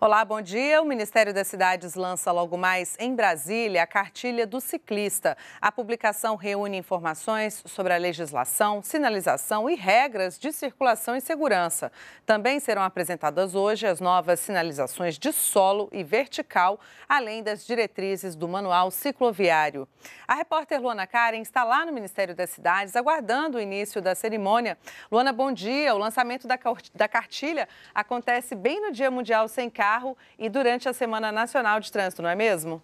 Olá, bom dia. O Ministério das Cidades lança logo mais em Brasília a cartilha do ciclista. A publicação reúne informações sobre a legislação, sinalização e regras de circulação e segurança. Também serão apresentadas hoje as novas sinalizações de solo e vertical, além das diretrizes do manual cicloviário. A repórter Luana Karen está lá no Ministério das Cidades aguardando o início da cerimônia. Luana, bom dia. O lançamento da cartilha acontece bem no Dia Mundial Sem Carro carro e durante a Semana Nacional de Trânsito, não é mesmo?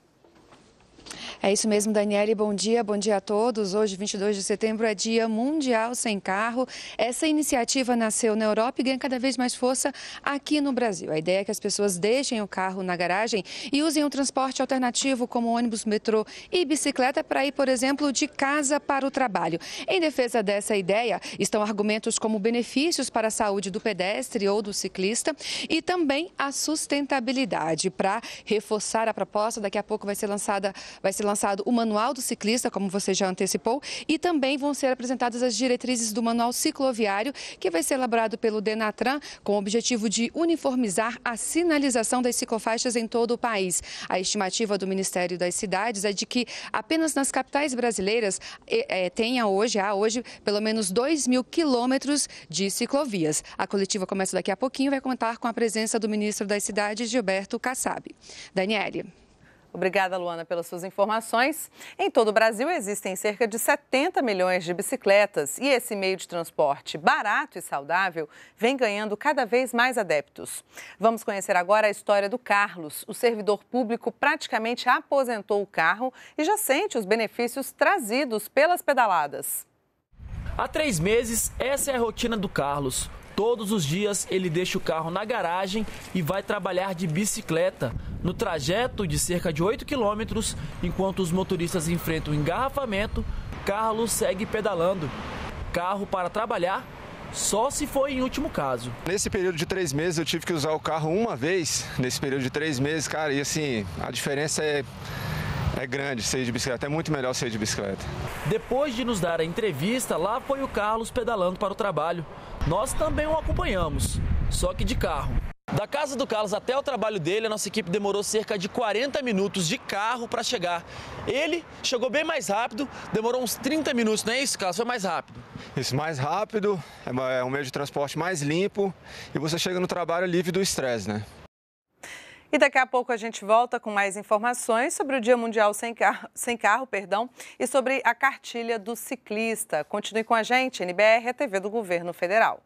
É isso mesmo, Daniele. Bom dia, bom dia a todos. Hoje, 22 de setembro, é Dia Mundial Sem Carro. Essa iniciativa nasceu na Europa e ganha cada vez mais força aqui no Brasil. A ideia é que as pessoas deixem o carro na garagem e usem o um transporte alternativo, como ônibus, metrô e bicicleta, para ir, por exemplo, de casa para o trabalho. Em defesa dessa ideia, estão argumentos como benefícios para a saúde do pedestre ou do ciclista e também a sustentabilidade. Para reforçar a proposta, daqui a pouco vai ser lançada, vai ser lançada lançado o Manual do Ciclista, como você já antecipou, e também vão ser apresentadas as diretrizes do Manual Cicloviário, que vai ser elaborado pelo Denatran com o objetivo de uniformizar a sinalização das ciclofaixas em todo o país. A estimativa do Ministério das Cidades é de que apenas nas capitais brasileiras é, tenha hoje, há hoje, pelo menos 2 mil quilômetros de ciclovias. A coletiva começa daqui a pouquinho e vai contar com a presença do ministro das Cidades, Gilberto Kassab. Daniele. Obrigada, Luana, pelas suas informações. Em todo o Brasil existem cerca de 70 milhões de bicicletas e esse meio de transporte barato e saudável vem ganhando cada vez mais adeptos. Vamos conhecer agora a história do Carlos. O servidor público praticamente aposentou o carro e já sente os benefícios trazidos pelas pedaladas. Há três meses, essa é a rotina do Carlos. Todos os dias ele deixa o carro na garagem e vai trabalhar de bicicleta. No trajeto de cerca de 8 quilômetros, enquanto os motoristas enfrentam o engarrafamento, Carlos segue pedalando. Carro para trabalhar só se for em último caso. Nesse período de três meses, eu tive que usar o carro uma vez. Nesse período de três meses, cara, e assim, a diferença é é grande sair de bicicleta, é muito melhor sair de bicicleta. Depois de nos dar a entrevista, lá foi o Carlos pedalando para o trabalho. Nós também o acompanhamos, só que de carro. Da casa do Carlos até o trabalho dele, a nossa equipe demorou cerca de 40 minutos de carro para chegar. Ele chegou bem mais rápido, demorou uns 30 minutos, não é isso, Carlos? Foi mais rápido. Isso, mais rápido, é, é um meio de transporte mais limpo e você chega no trabalho livre do estresse, né? E daqui a pouco a gente volta com mais informações sobre o Dia Mundial Sem Carro, sem carro perdão, e sobre a cartilha do ciclista. Continue com a gente, NBR, a TV do Governo Federal.